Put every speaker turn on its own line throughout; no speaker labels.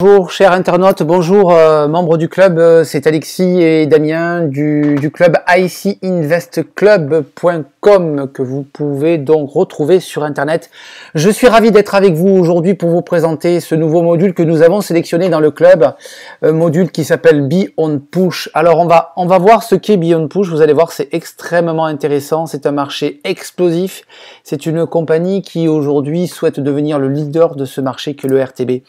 Bonjour chers internautes, bonjour euh, membres du club, euh, c'est Alexis et Damien du, du club ICInvestClub.com que vous pouvez donc retrouver sur internet. Je suis ravi d'être avec vous aujourd'hui pour vous présenter ce nouveau module que nous avons sélectionné dans le club, un module qui s'appelle Beyond Push. Alors on va on va voir ce qu'est Beyond Push, vous allez voir c'est extrêmement intéressant, c'est un marché explosif, c'est une compagnie qui aujourd'hui souhaite devenir le leader de ce marché que le RTB.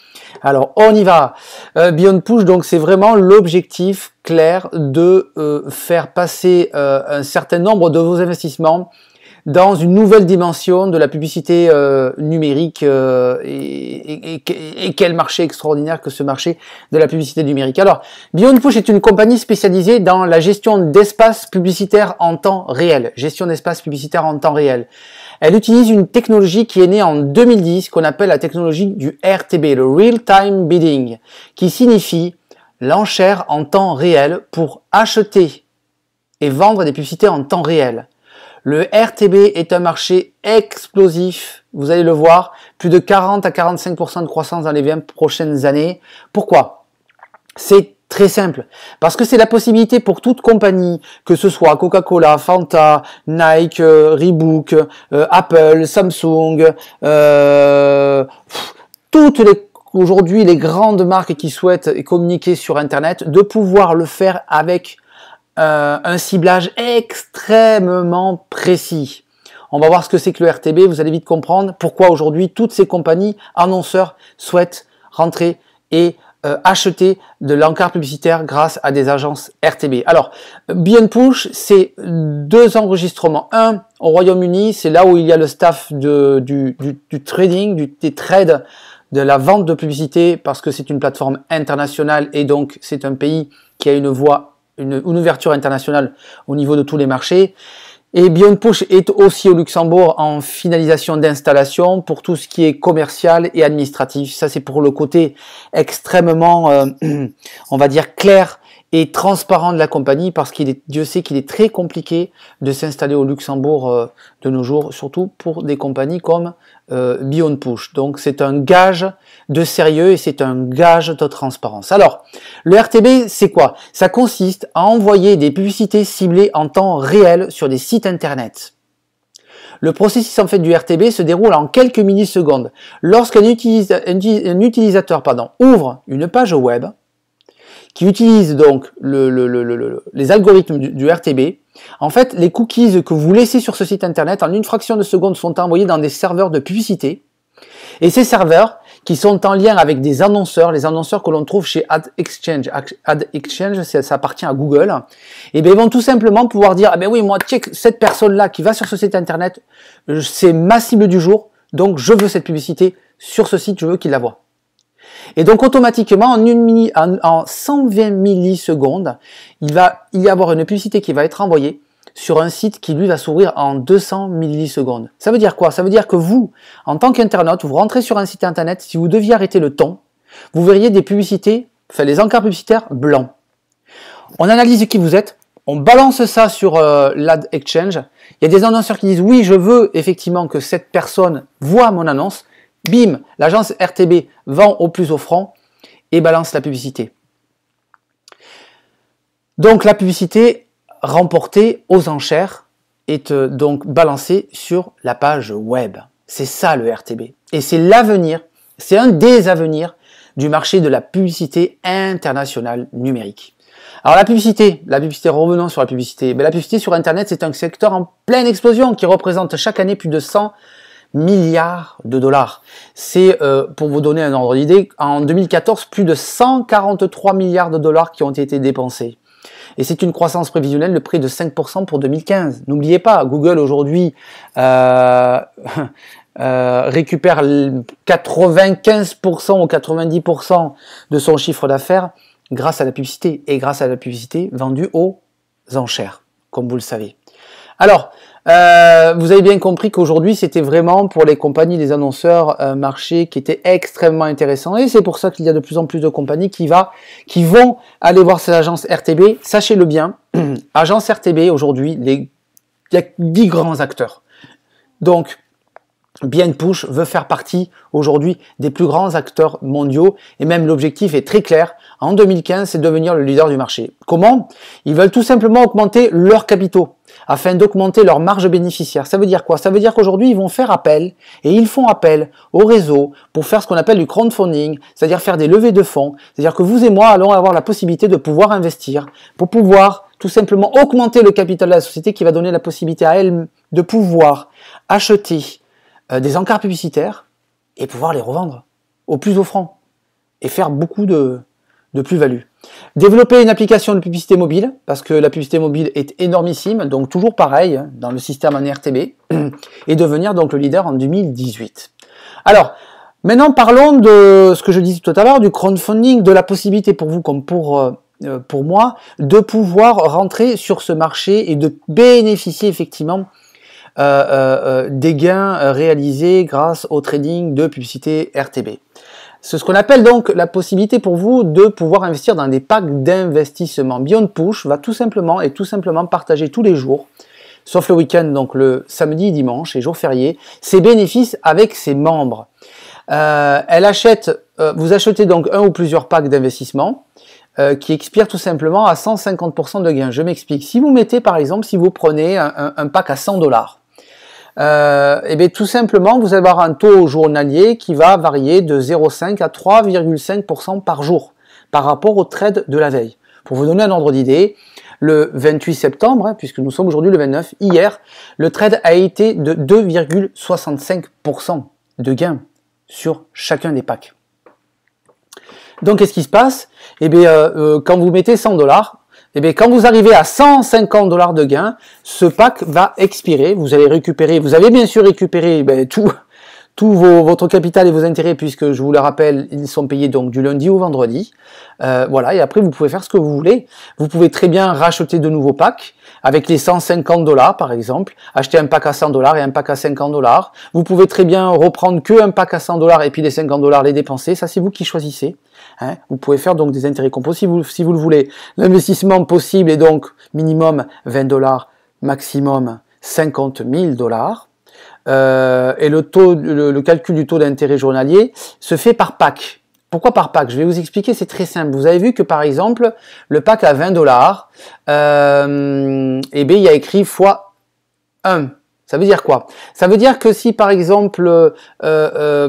Alors on y va. Euh, Beyond Push donc c'est vraiment l'objectif clair de euh, faire passer euh, un certain nombre de vos investissements dans une nouvelle dimension de la publicité euh, numérique et, quel marché extraordinaire que ce marché de la publicité numérique. Alors, Beyond est une compagnie spécialisée dans la gestion d'espaces publicitaires en temps réel. Gestion d'espace publicitaire en temps réel. Elle utilise une technologie qui est née en 2010 qu'on appelle la technologie du RTB, le Real Time Bidding, qui signifie l'enchère en temps réel pour acheter et vendre des publicités en temps réel. Le RTB est un marché explosif, vous allez le voir, plus de 40 à 45% de croissance dans les 20 prochaines années. Pourquoi C'est Très simple. Parce que c'est la possibilité pour toute compagnie, que ce soit Coca-Cola, Fanta, Nike, euh, Reebok, euh, Apple, Samsung, euh, toutes les aujourd'hui les grandes marques qui souhaitent communiquer sur Internet, de pouvoir le faire avec euh, un ciblage extrêmement précis. On va voir ce que c'est que le RTB, vous allez vite comprendre pourquoi aujourd'hui toutes ces compagnies annonceurs souhaitent rentrer et euh, acheter de l'encart publicitaire grâce à des agences RTB. Alors, Bien Push, c'est deux enregistrements. Un au Royaume-Uni, c'est là où il y a le staff du, du, trading, du, des trades de la vente de publicité parce que c'est une plateforme internationale et donc c'est un pays qui a une voie, une, ouverture internationale au niveau de tous les marchés. Et Beyond Push est aussi au Luxembourg en finalisation d'installation pour tout ce qui est commercial et administratif. Ça, c'est pour le côté extrêmement, euh, on va dire, clair et transparent de la compagnie parce qu'il est, Dieu sait qu'il est très compliqué de s'installer au Luxembourg euh, de nos jours, surtout pour des compagnies comme euh, Beyond Push. Donc c'est un gage de sérieux et c'est un gage de transparence. Alors, le RTB, c'est quoi Ça consiste à envoyer des publicités ciblées en temps réel sur des sites internet. Le processus en fait du RTB se déroule en quelques millisecondes. Lorsqu'un utilisateur pardon, ouvre une page web, qui utilise donc le, les algorithmes du, RTB. En fait, les cookies que vous laissez sur ce site internet en une fraction de seconde sont envoyés dans des serveurs de publicité. Et ces serveurs, qui sont en lien avec des annonceurs, les annonceurs que l'on trouve chez Ad Exchange. Ad Exchange, ça appartient à Google. Et eh bien, ils vont tout simplement pouvoir dire, ah ben oui, moi, check, cette personne-là qui va sur ce site internet, euh, c'est ma cible du jour, donc je veux cette publicité sur ce site, je veux qu'il la voit. Et donc automatiquement, en, 120 millisecondes, il va y avoir une publicité qui va être envoyée sur un site qui lui va s'ouvrir en 200 millisecondes. Ça veut dire quoi Ça veut dire que vous, en tant qu'internaute, vous rentrez sur un site internet, si vous deviez arrêter le ton, vous verriez des publicités, enfin les encarts publicitaires blancs. On analyse qui vous êtes, on balance ça sur euh, l'ad exchange. Il y a des annonceurs qui disent oui, je veux effectivement que cette personne voit mon annonce. Bim, l'agence RTB vend au plus offrant et balance la publicité. Donc la publicité remportée aux enchères est euh, donc balancée sur la page web. C'est ça le RTB. Et c'est l'avenir, c'est un des avenirs du marché de la publicité internationale numérique. Alors la publicité, la publicité revenant sur la publicité, mais la publicité sur Internet, c'est un secteur en pleine explosion qui représente chaque année plus de 100 milliards de dollars. C'est, euh, pour vous donner un ordre d'idée, en 2014, plus de 143 milliards de dollars qui ont été dépensés. Et c'est une croissance prévisionnelle le prix de 5% pour 2015. N'oubliez pas, Google aujourd'hui euh, euh, récupère 95% ou 90% de son chiffre d'affaires grâce à la publicité et grâce à la publicité vendue aux enchères, comme vous le savez. Alors, euh, vous avez bien compris qu'aujourd'hui, c'était vraiment pour les compagnies, les annonceurs, un euh, marché qui était extrêmement intéressant. Et c'est pour ça qu'il y a de plus en plus de compagnies qui, va, qui vont aller voir ces agences RTB. Sachez-le bien, agence RTB, aujourd'hui, il y a 10 grands acteurs. Donc, Bien Push veut faire partie aujourd'hui des plus grands acteurs mondiaux et même l'objectif est très clair. En 2015, c'est devenir le leader du marché. Comment Ils veulent tout simplement augmenter leurs capitaux afin d'augmenter leur marge bénéficiaire. Ça veut dire quoi Ça veut dire qu'aujourd'hui, ils vont faire appel et ils font appel au réseau pour faire ce qu'on appelle du crowdfunding, c'est-à-dire faire des levées de fonds. C'est-à-dire que vous et moi allons avoir la possibilité de pouvoir investir pour pouvoir tout simplement augmenter le capital de la société qui va donner la possibilité à elle de pouvoir acheter euh, des encarts publicitaires et pouvoir les revendre au plus offrant et faire beaucoup de, plus-value. Développer une application de publicité mobile, parce que la publicité mobile est énormissime, donc toujours pareil dans le système en RTB, et devenir donc le leader en 2018. Alors, maintenant parlons de ce que je disais tout à l'heure, du crowdfunding, de la possibilité pour vous comme pour, euh, euh, pour moi de pouvoir rentrer sur ce marché et de bénéficier effectivement euh, euh, euh, des gains réalisés grâce au trading de publicité RTB. C'est ce qu'on appelle donc la possibilité pour vous de pouvoir investir dans des packs d'investissement. Beyond Push va tout simplement et tout simplement partager tous les jours, sauf le week-end, donc le samedi, dimanche et jours fériés, ses bénéfices avec ses membres. elle achète, vous achetez donc un ou plusieurs packs d'investissement qui expirent tout simplement à 150% de gains. Je m'explique. Si vous mettez par exemple, si vous prenez un, un pack à 100 dollars, et euh, eh bien tout simplement, vous allez avoir un taux journalier qui va varier de 0,5 à 3,5% par jour par rapport au trade de la veille. Pour vous donner un ordre d'idée, le 28 septembre, hein, puisque nous sommes aujourd'hui le 29, hier, le trade a été de 2,65% de gain sur chacun des packs. Donc qu'est-ce qui se passe Eh bien, euh, euh, quand vous mettez 100 dollars, eh bien, quand vous arrivez à 150 dollars de gain, ce pack va expirer. Vous allez récupérer, vous avez bien sûr récupéré ben, tout, tout vos, votre capital et vos intérêts, puisque je vous le rappelle, ils sont payés donc du lundi au vendredi. Euh, voilà, et après vous pouvez faire ce que vous voulez. Vous pouvez très bien racheter de nouveaux packs avec les 150 dollars par exemple, acheter un pack à 100 dollars et un pack à 50 dollars. Vous pouvez très bien reprendre que un pack à 100 dollars et puis les 50 dollars les dépenser. Ça c'est vous qui choisissez. Hein. Vous pouvez faire donc des intérêts composés si vous, le voulez. L'investissement possible est donc minimum 20 dollars, maximum 50 000 dollars. Euh, et le, taux, le, calcul du taux d'intérêt journalier se fait par pack. Pourquoi par pack Je vais vous expliquer, c'est très simple. Vous avez vu que par exemple, le pack à 20 dollars, euh, eh bien, il y a écrit fois 1. Ça veut dire quoi Ça veut dire que si par exemple euh, euh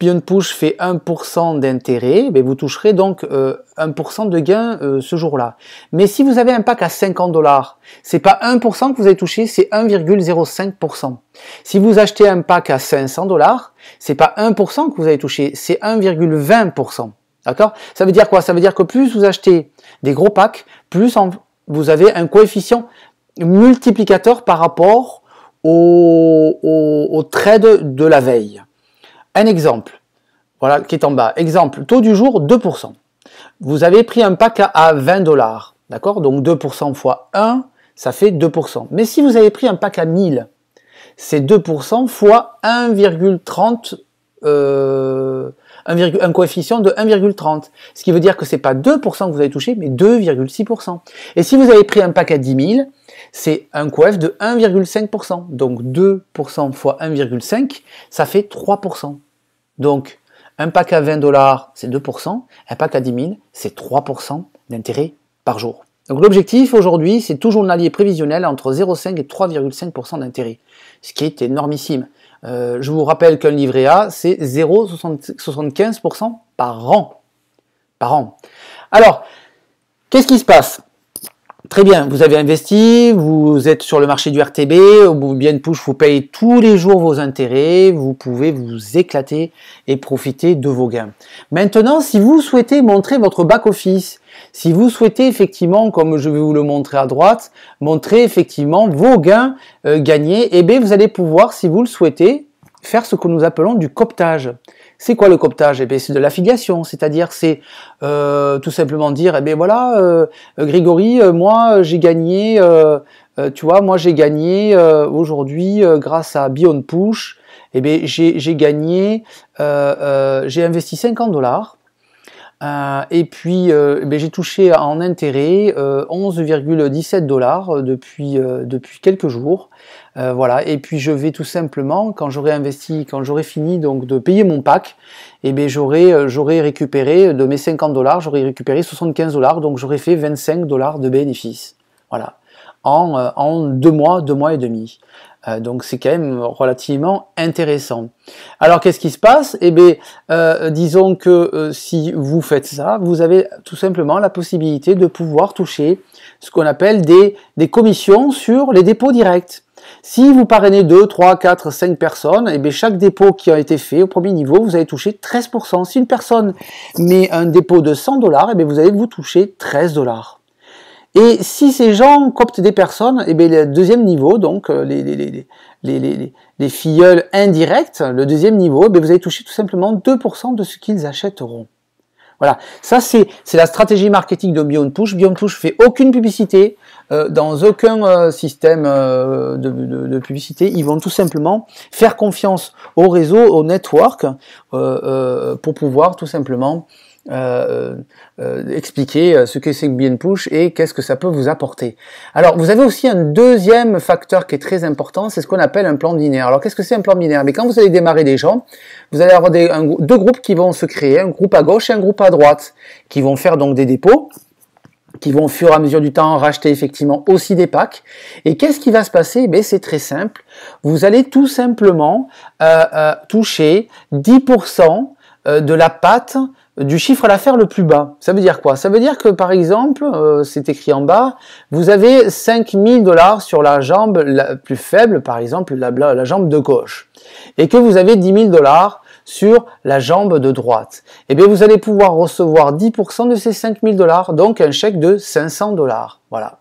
Pion Push fait 1% d'intérêt, mais ben, vous toucherez donc 1% euh, de gain euh, ce jour-là. Mais si vous avez un pack à 50 dollars, c'est pas 1% que vous avez touché, c'est 1,05%. Si vous achetez un pack à 500 dollars, c'est pas 1% que vous avez touché, c'est 1,20%. D'accord Ça veut dire quoi Ça veut dire que plus vous achetez des gros packs, plus vous avez un coefficient multiplicateur par rapport au trade de la veille. Un exemple, voilà, qui est en bas. Exemple, taux du jour 2%. Vous avez pris un pack à 20 dollars, d'accord Donc 2% fois 1, ça fait 2%. Mais si vous avez pris un pack à 1000, c'est 2% fois 1,30, euh, un, coefficient de 1,30. Ce qui veut dire que c'est pas 2% que vous avez touché, mais 2,6%. Et si vous avez pris un pack à 10 000, c'est un coef de 1,5%. Donc 2% fois 1,5, ça fait 3%. Donc un pack à 20 dollars, c'est 2%. Un pack à 10 000, c'est 3% d'intérêt par jour. Donc l'objectif aujourd'hui, c'est toujours un allié prévisionnel entre 0,5 et 3,5% d'intérêt, ce qui est énormissime. Euh, je vous rappelle qu'un livret A, c'est 0,75% par an. Par an. Alors, qu'est-ce qui se passe Très bien, vous avez investi, vous êtes sur le marché du RTB, au bien push, vous payez tous les jours vos intérêts, vous pouvez vous éclater et profiter de vos gains. Maintenant, si vous souhaitez montrer votre back-office, si vous souhaitez effectivement, comme je vais vous le montrer à droite, montrer effectivement vos gains euh, gagnés, eh bien vous allez pouvoir, si vous le souhaitez, faire ce que nous appelons du coptage. C'est quoi le cooptage eh C'est de l'affiliation, c'est-à-dire c'est euh, tout simplement dire, eh bien voilà, euh, Grégory, euh, moi j'ai gagné, tu vois, moi j'ai gagné aujourd'hui grâce à Beyond Push, eh bien j'ai, gagné, j'ai investi 50 dollars. et puis eh j'ai touché en intérêt 11,17 dollars depuis, depuis quelques jours. Euh, voilà. Et puis je vais tout simplement, quand j'aurai investi, quand j'aurai fini donc de payer mon pack, et eh j'aurai euh, j'aurai récupéré de mes 50 dollars, j'aurai récupéré 75 dollars, donc j'aurai fait 25 dollars de bénéfice Voilà. En, euh, en deux mois, deux mois et demi. donc c'est quand même relativement intéressant. Alors qu'est-ce qui se passe Eh bien, disons que si vous faites ça, vous avez tout simplement la possibilité de pouvoir toucher ce qu'on appelle des, des commissions sur les dépôts directs. Si vous parrainez 2, 3, 4, 5 personnes, et eh bien chaque dépôt qui a été fait au premier niveau, vous allez toucher 13%. Si une personne met un dépôt de 100 dollars, eh vous allez vous toucher 13 dollars. Et si ces gens cooptent des personnes, et eh bien le deuxième niveau, donc euh, les, les, les, les filleuls indirects, le deuxième niveau, vous allez toucher tout simplement 2% de ce qu'ils achèteront. Voilà, ça c'est la stratégie marketing de Beyond Push. Beyond Push fait aucune publicité euh, dans aucun euh, système euh, de, de, publicité. Ils vont tout simplement faire confiance au réseau, au network, pour pouvoir tout simplement euh, euh, euh, expliquer ce que c'est que Bien Push et qu'est-ce que ça peut vous apporter. Alors, vous avez aussi un deuxième facteur qui est très important, c'est ce qu'on appelle un plan binaire. Alors, qu'est-ce que c'est un plan binaire Mais quand vous allez démarrer des gens, vous allez avoir deux groupes qui vont se créer, un groupe à gauche et un groupe à droite, qui vont faire donc des dépôts qui vont au fur et à mesure du temps racheter effectivement aussi des packs. Et qu'est-ce qui va se passer ben, C'est très simple. Vous allez tout simplement euh, toucher 10% de la pâte du chiffre d'affaires le plus bas. Ça veut dire quoi Ça veut dire que par exemple, euh, c'est écrit en bas, vous avez 5000 dollars sur la jambe la plus faible, par exemple la, jambe de gauche, et que vous avez 10 000 dollars sur la jambe de droite. Eh bien, vous allez pouvoir recevoir 10% de ces 5000 dollars, donc un chèque de 500 dollars. Voilà.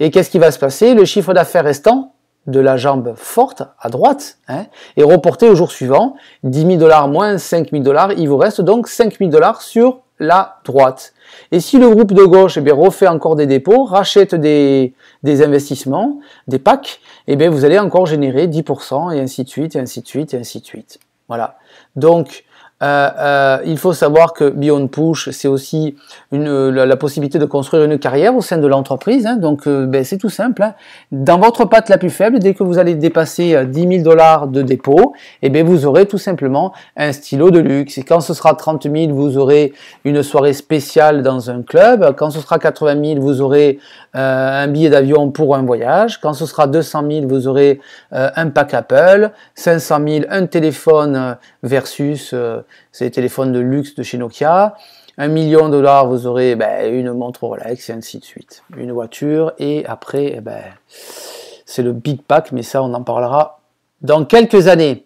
Et qu'est-ce qui va se passer Le chiffre d'affaires restant de la jambe forte à droite et hein, reporter au jour suivant 10 000 dollars moins 5 000 dollars, il vous reste donc 5 000 dollars sur la droite. Et si le groupe de gauche et eh bien, refait encore des dépôts, rachète des, des investissements, des packs, et eh bien, vous allez encore générer 10% et ainsi de suite, et ainsi de suite, et ainsi de suite. Voilà. Donc, euh, euh, il faut savoir que Beyond Push, c'est aussi une, la, possibilité de construire une carrière au sein de l'entreprise. Hein. donc, euh, ben, c'est tout simple. Hein. Dans votre patte la plus faible, dès que vous allez dépasser 10 000 dollars de dépôt, eh ben vous aurez tout simplement un stylo de luxe. Et quand ce sera 30 000, vous aurez une soirée spéciale dans un club. Quand ce sera 80 000, vous aurez un billet d'avion pour un voyage. Quand ce sera 200 000, vous aurez un pack Apple. 500 000, un téléphone versus c'est les téléphones de luxe de chez Nokia. Un million de dollars, vous aurez ben, une montre Rolex et ainsi de suite. Une voiture et après, eh ben, c'est le Big Pack, mais ça, on en parlera dans quelques années.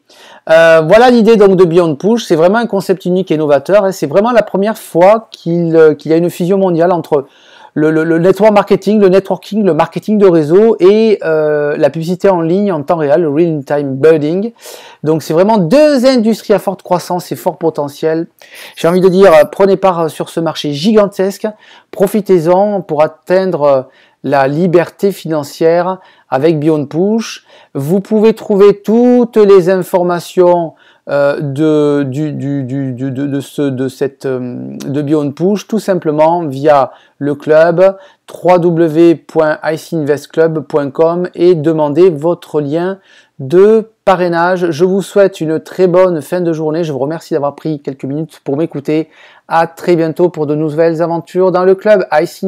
Euh, voilà l'idée donc de Beyond Push. C'est vraiment un concept unique et novateur. Hein. C'est vraiment la première fois euh, qu'il y a une fusion mondiale entre le, le, le, network marketing, le networking, le marketing de réseau et euh, la publicité en ligne en temps réel, le real-time building. Donc c'est vraiment deux industries à forte croissance et fort potentiel. J'ai envie de dire, euh, prenez part sur ce marché gigantesque, profitez-en pour atteindre euh, la liberté financière avec Beyond Push. Vous pouvez trouver toutes les informations euh, de, de, ce, de, cette, euh, de Beyond Push tout simplement via le club www.icinvestclub.com et demandez votre lien de parrainage. Je vous souhaite une très bonne fin de journée. Je vous remercie d'avoir pris quelques minutes pour m'écouter. À très bientôt pour de nouvelles aventures dans le club Ice